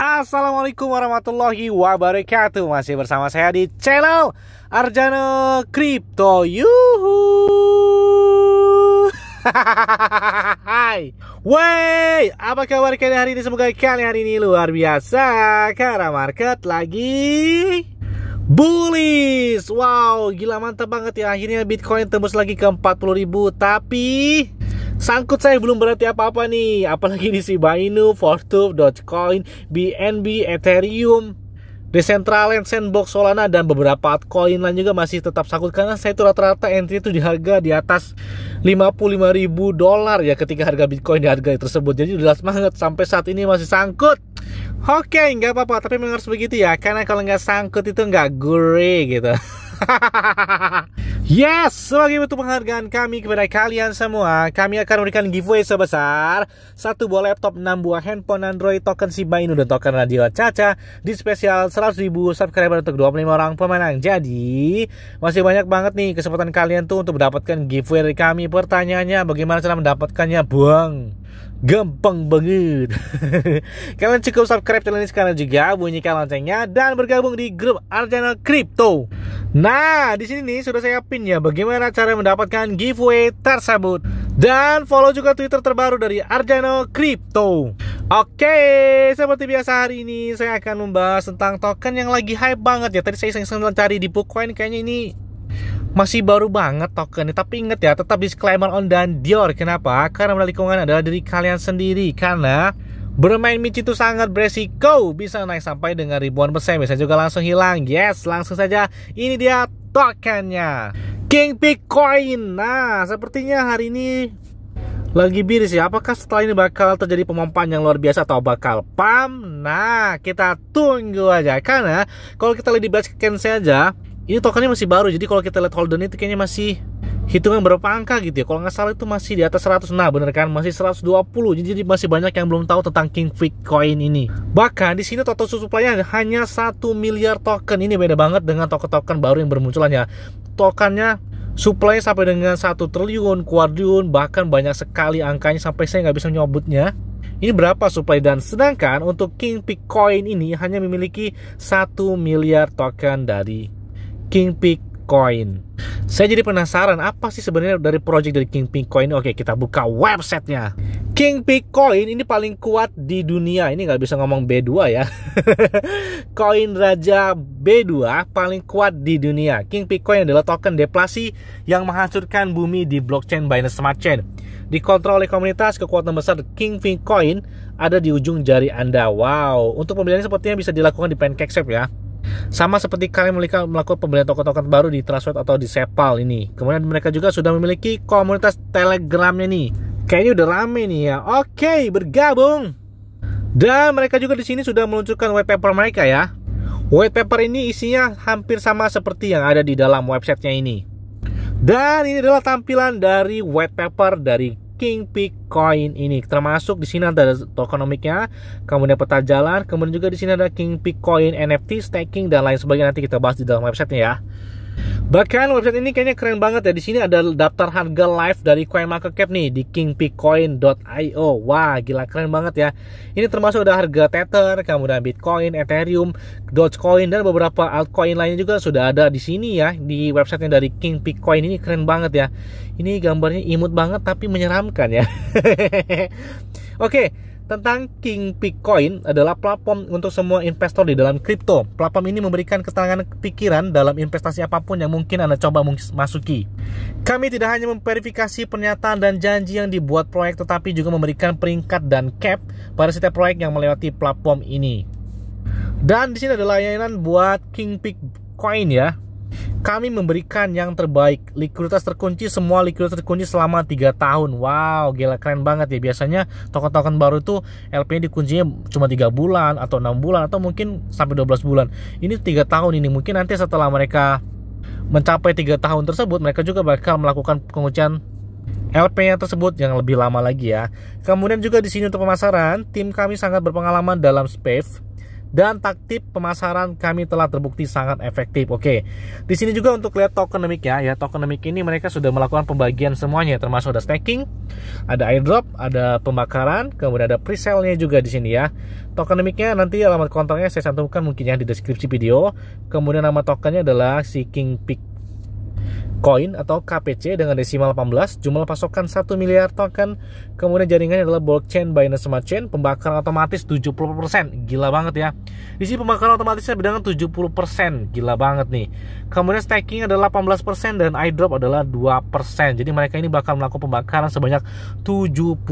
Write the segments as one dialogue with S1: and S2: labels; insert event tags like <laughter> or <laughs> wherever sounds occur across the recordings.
S1: Assalamualaikum warahmatullahi wabarakatuh Masih bersama saya di channel Arjano Crypto Yuhu <laughs> Hai Wey Apa kabar kalian hari ini? Semoga kalian hari ini luar biasa Karena market lagi bullish Wow gila mantap banget ya Akhirnya Bitcoin tembus lagi ke 40 ribu Tapi Sangkut saya belum berarti apa-apa nih, apalagi di Shiba Inu, Fortube, Dogecoin, BNB, Ethereum, Decentraland, Sandbox, Solana, dan beberapa altcoin lain juga masih tetap sangkut karena saya itu rata-rata entry itu di harga di atas 55 ribu dolar ya ketika harga Bitcoin di harga tersebut. Jadi udah semangat sampai saat ini masih sangkut. Oke, okay, nggak apa-apa, tapi memang harus begitu ya, karena kalau nggak sangkut itu nggak gurih gitu. <laughs> <laughs> yes, sebagai bentuk penghargaan kami kepada kalian semua, kami akan memberikan giveaway sebesar satu buah laptop, 6 buah handphone Android, token Shiba Inu dan token Radio Caca di spesial 100.000 subscriber untuk 25 orang pemenang. Jadi, masih banyak banget nih kesempatan kalian tuh untuk mendapatkan giveaway dari kami. Pertanyaannya bagaimana cara mendapatkannya, Bung? gampang banget. <laughs> Kalian cukup subscribe channel ini sekarang juga, bunyikan loncengnya dan bergabung di grup Arjana Crypto. Nah, di sini nih sudah saya pin ya bagaimana cara mendapatkan giveaway tersebut. Dan follow juga Twitter terbaru dari Arjano Crypto. Oke, seperti biasa hari ini saya akan membahas tentang token yang lagi hype banget ya. Tadi saya iseng-iseng cari di Bookcoin kayaknya ini masih baru banget token ini, tapi inget ya, tetap disclaimer on dan Dior. Kenapa? Karena lingkungan adalah dari kalian sendiri. Karena bermain mici itu sangat beresiko, bisa naik sampai dengan ribuan persen, bisa juga langsung hilang. Yes, langsung saja. Ini dia tokennya. King Bitcoin. Nah, sepertinya hari ini lagi biris ya. Apakah setelah ini bakal terjadi pemompaan yang luar biasa atau bakal pam? Nah, kita tunggu aja karena kalau kita lihat di basket saja, ini tokennya masih baru jadi kalau kita lihat Holden itu kayaknya masih hitungan berapa angka gitu ya kalau nggak salah itu masih di atas 100 nah bener kan masih 120 jadi masih banyak yang belum tahu tentang King Coin ini bahkan di sini total supply-nya hanya 1 miliar token ini beda banget dengan token-token baru yang bermunculan ya tokennya supply sampai dengan 1 triliun, kuadriun, bahkan banyak sekali angkanya sampai saya nggak bisa nyobutnya ini berapa supply dan sedangkan untuk King Bitcoin ini hanya memiliki 1 miliar token dari King Kingpin Coin. Saya jadi penasaran apa sih sebenarnya dari project dari King Kingpin Coin. Oke, kita buka websitenya. King Kingpin Coin ini paling kuat di dunia. Ini nggak bisa ngomong B2 ya. Koin <laughs> Raja B2 paling kuat di dunia. King Kingpin Coin adalah token deplasi yang menghancurkan bumi di blockchain Binance Smart Chain. Dikontrol oleh komunitas, kekuatan besar King Kingpin Coin ada di ujung jari Anda. Wow, untuk pembeliannya sepertinya bisa dilakukan di Pancake ya. Sama seperti kalian mereka melakukan pembelian token-token baru di Trustwave atau di Sepal ini. Kemudian mereka juga sudah memiliki komunitas Telegramnya nih. Kayaknya udah rame nih ya. Oke, bergabung. Dan mereka juga di sini sudah meluncurkan white paper mereka ya. White paper ini isinya hampir sama seperti yang ada di dalam websitenya ini. Dan ini adalah tampilan dari white paper dari Peak Coin ini. Termasuk di sini ada tokenomiknya, kemudian peta jalan, kemudian juga di sini ada King Coin NFT, staking dan lain sebagainya nanti kita bahas di dalam websitenya ya. Bahkan website ini kayaknya keren banget ya. Di sini ada daftar harga live dari CoinMarketCap nih di kingpicoin.io. Wah, gila keren banget ya. Ini termasuk ada harga Tether, kemudian Bitcoin, Ethereum, Dogecoin dan beberapa altcoin lainnya juga sudah ada di sini ya di websitenya dari kingpicoin ini keren banget ya. Ini gambarnya imut banget tapi menyeramkan ya. <laughs> Oke, okay, tentang King Bitcoin adalah platform untuk semua investor di dalam kripto. Platform ini memberikan keterangan pikiran dalam investasi apapun yang mungkin Anda coba masuki. Kami tidak hanya memverifikasi pernyataan dan janji yang dibuat proyek tetapi juga memberikan peringkat dan cap pada setiap proyek yang melewati platform ini. Dan di sini ada layanan buat King Bitcoin ya. Kami memberikan yang terbaik, likuiditas terkunci, semua likuiditas terkunci selama 3 tahun. Wow, gila keren banget ya. Biasanya token-token baru itu lp dikuncinya cuma 3 bulan atau 6 bulan atau mungkin sampai 12 bulan. Ini 3 tahun ini mungkin nanti setelah mereka mencapai 3 tahun tersebut, mereka juga bakal melakukan penguncian LP-nya tersebut yang lebih lama lagi ya. Kemudian juga di sini untuk pemasaran, tim kami sangat berpengalaman dalam space dan taktik pemasaran kami telah terbukti sangat efektif. Oke, di sini juga untuk lihat tokenomik ya, ya tokenomik ini mereka sudah melakukan pembagian semuanya, termasuk ada staking, ada airdrop, ada pembakaran, kemudian ada presale-nya juga di sini ya. Tokenomiknya nanti alamat kontaknya saya cantumkan mungkin ya di deskripsi video. Kemudian nama tokennya adalah Seeking Pick koin atau KPC dengan desimal 18, jumlah pasokan 1 miliar token, kemudian jaringannya adalah blockchain Binance Smart Chain, pembakaran otomatis 70%, gila banget ya. Di sini pembakaran otomatisnya dengan 70%, gila banget nih. Kemudian staking adalah 18% dan iDrop adalah 2%. Jadi mereka ini bakal melakukan pembakaran sebanyak 70%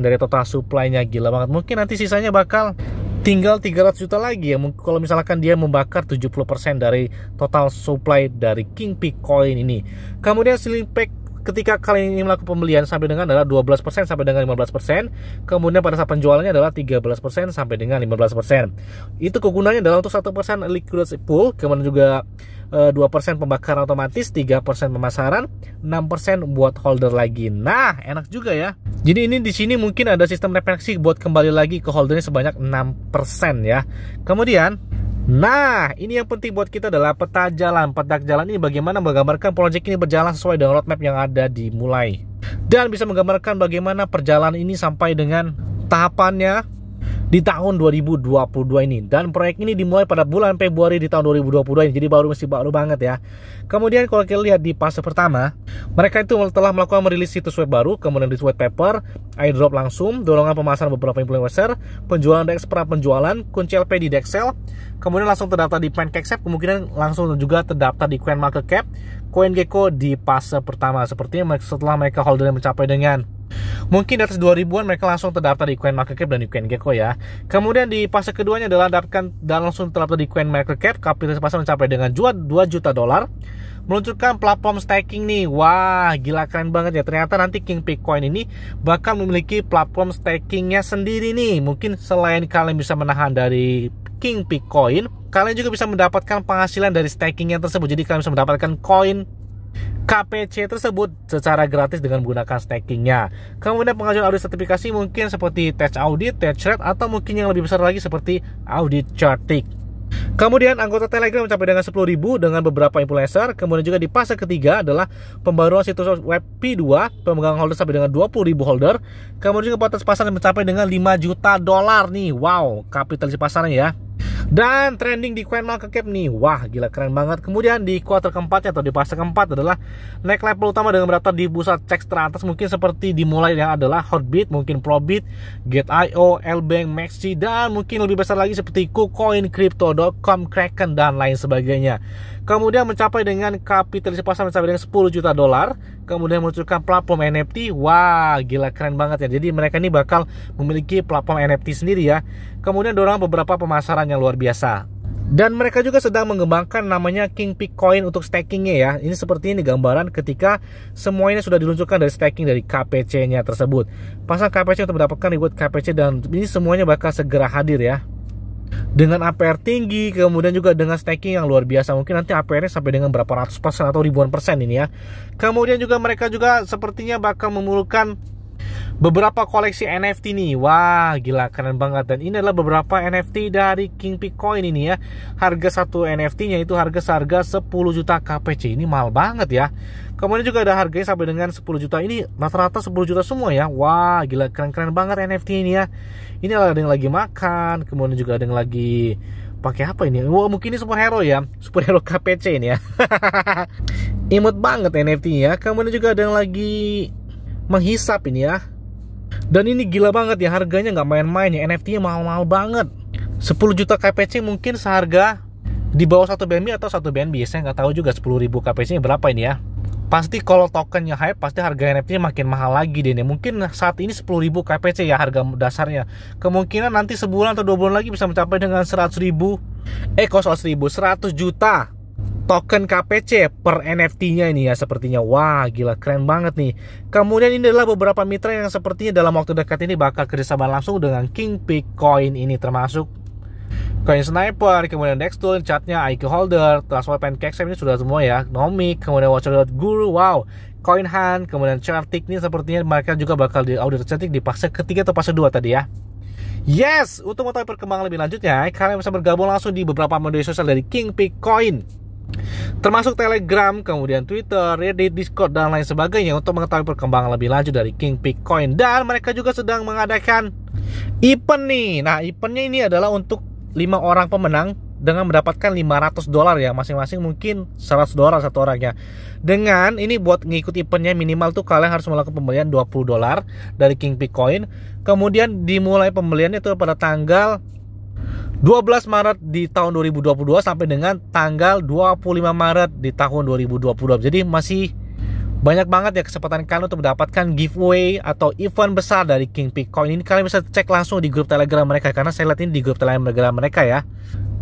S1: dari total supply-nya, gila banget. Mungkin nanti sisanya bakal tinggal 300 juta lagi ya kalau misalkan dia membakar 70% dari total supply dari King Peak Coin ini kemudian Slim Pack ketika kalian ingin melakukan pembelian sampai dengan adalah 12% sampai dengan 15%, kemudian pada saat penjualannya adalah 13% sampai dengan 15%. Itu kegunaannya adalah untuk 1% liquid pool, kemudian juga eh, dua persen pembakaran otomatis, 3% pemasaran, 6% buat holder lagi. Nah, enak juga ya. Jadi ini di sini mungkin ada sistem refleksi buat kembali lagi ke holdernya sebanyak 6% ya. Kemudian Nah, ini yang penting buat kita adalah peta jalan. Peta jalan ini bagaimana menggambarkan proyek ini berjalan sesuai dengan roadmap yang ada dimulai. Dan bisa menggambarkan bagaimana perjalanan ini sampai dengan tahapannya, di tahun 2022 ini dan proyek ini dimulai pada bulan Februari di tahun 2022 ini jadi baru masih baru banget ya kemudian kalau kita lihat di fase pertama mereka itu telah melakukan merilis situs web baru kemudian di white paper airdrop langsung dorongan pemasaran beberapa influencer penjualan dex pra penjualan kunci LP di Dexel kemudian langsung terdaftar di Pancakesap kemungkinan langsung juga terdaftar di market cap CoinMarketCap CoinGecko di fase pertama sepertinya setelah mereka holdernya mencapai dengan Mungkin dari 2000-an mereka langsung terdaftar di Coin Market Cap dan di Coin Gecko ya. Kemudian di fase keduanya adalah dapatkan dan langsung terdaftar di Coin Market Cap, kapitalisasi pasar mencapai dengan jual 2 juta dolar. Meluncurkan platform staking nih. Wah, gila keren banget ya. Ternyata nanti King Bitcoin ini bahkan memiliki platform stakingnya sendiri nih. Mungkin selain kalian bisa menahan dari King Bitcoin, kalian juga bisa mendapatkan penghasilan dari stakingnya tersebut. Jadi kalian bisa mendapatkan koin KPC tersebut secara gratis dengan menggunakan stakingnya. Kemudian pengajuan audit sertifikasi mungkin seperti test audit, test rate, atau mungkin yang lebih besar lagi seperti audit chartik. Kemudian anggota Telegram mencapai dengan 10.000 dengan beberapa influencer. Kemudian juga di fase ketiga adalah pembaruan situs web P2, pemegang holder sampai dengan 20.000 holder. Kemudian juga potensi pasar mencapai dengan 5 juta dolar nih. Wow, kapitalisasi pasarnya ya. Dan trending di Coin Market Cap nih, wah gila keren banget. Kemudian di kuarter keempatnya atau di pasar keempat adalah naik level utama dengan berada di pusat cek teratas mungkin seperti dimulai yang adalah Hotbit, mungkin Probit, Gate.io, Lbank, Maxi, dan mungkin lebih besar lagi seperti KuCoin, Crypto.com, Kraken, dan lain sebagainya. Kemudian mencapai dengan kapitalisasi pasar mencapai dengan 10 juta dolar, kemudian munculkan platform NFT, wah gila keren banget ya. Jadi mereka ini bakal memiliki platform NFT sendiri ya. Kemudian dorong beberapa pemasaran yang luar luar biasa. Dan mereka juga sedang mengembangkan namanya King Coin untuk stakingnya ya. Ini seperti ini gambaran ketika semuanya sudah diluncurkan dari staking dari KPC-nya tersebut. Pasang KPC untuk mendapatkan reward KPC dan ini semuanya bakal segera hadir ya dengan APR tinggi, kemudian juga dengan staking yang luar biasa. Mungkin nanti APR-nya sampai dengan berapa ratus persen atau ribuan persen ini ya. Kemudian juga mereka juga sepertinya bakal memulukan Beberapa koleksi NFT nih, wah gila keren banget Dan ini adalah beberapa NFT dari King Coin ini ya Harga satu NFT-nya itu harga seharga 10 juta KPC Ini mahal banget ya Kemudian juga ada harganya sampai dengan 10 juta Ini rata-rata 10 juta semua ya Wah gila keren-keren banget NFT ini ya Ini ada yang lagi makan Kemudian juga ada yang lagi pakai apa ini? Wah, mungkin ini superhero ya. Superhero KPC ini ya. <laughs> Imut banget NFT-nya. Ya. Kemudian juga ada yang lagi menghisap ini ya. Dan ini gila banget ya harganya nggak main-main ya NFT-nya mahal-mahal banget. 10 juta KPC mungkin seharga di bawah satu BNB atau satu BNB ya, saya nggak tahu juga ribu KPC nya berapa ini ya pasti kalau tokennya hype pasti harga NFT-nya makin mahal lagi deh nih. Mungkin saat ini ribu KPC ya harga dasarnya. Kemungkinan nanti sebulan atau dua bulan lagi bisa mencapai dengan 100 ribu eh kok ribu 100 juta token KPC per NFT-nya ini ya sepertinya wah gila keren banget nih. Kemudian ini adalah beberapa mitra yang sepertinya dalam waktu dekat ini bakal kerjasama langsung dengan King Coin ini termasuk Coin Sniper, kemudian Dextool, chatnya IQ Holder, Transfer Pancake ini sudah semua ya, Nomi, kemudian Watcher Guru, wow, Coin Hunt, kemudian Chartik ini sepertinya mereka juga bakal di audit Chartik di fase ketiga atau fase dua tadi ya. Yes, untuk mengetahui perkembangan lebih lanjutnya, kalian bisa bergabung langsung di beberapa media sosial dari King Pick Coin termasuk Telegram, kemudian Twitter, Reddit, Discord, dan lain sebagainya untuk mengetahui perkembangan lebih lanjut dari King Bitcoin. Dan mereka juga sedang mengadakan event nih. Nah, eventnya ini adalah untuk lima orang pemenang dengan mendapatkan 500 dolar ya masing-masing mungkin 100 dolar satu orangnya dengan ini buat ngikut eventnya minimal tuh kalian harus melakukan pembelian 20 dolar dari King Bitcoin kemudian dimulai pembeliannya itu pada tanggal 12 Maret di tahun 2022 sampai dengan tanggal 25 Maret di tahun 2022. Jadi masih banyak banget ya kesempatan kalian untuk mendapatkan giveaway atau event besar dari King Coin ini kalian bisa cek langsung di grup Telegram mereka karena saya lihat ini di grup Telegram mereka ya.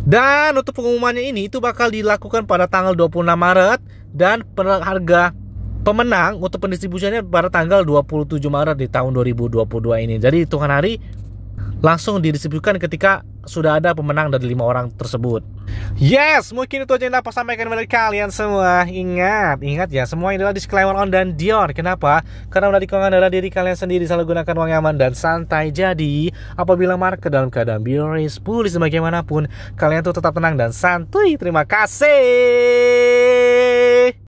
S1: Dan untuk pengumumannya ini itu bakal dilakukan pada tanggal 26 Maret dan harga pemenang untuk pendistribusiannya pada tanggal 27 Maret di tahun 2022 ini. Jadi hitungan hari langsung didistribusikan ketika sudah ada pemenang dari lima orang tersebut. Yes, mungkin itu aja yang dapat sampaikan kepada kalian semua. Ingat, ingat ya, semua ini adalah disclaimer on dan Dior. Kenapa? Karena dari keuangan adalah diri kalian sendiri. Selalu gunakan uang aman dan santai. Jadi, apabila market dalam keadaan bearish, bullish, bagaimanapun, kalian tuh tetap tenang dan santuy. Terima kasih.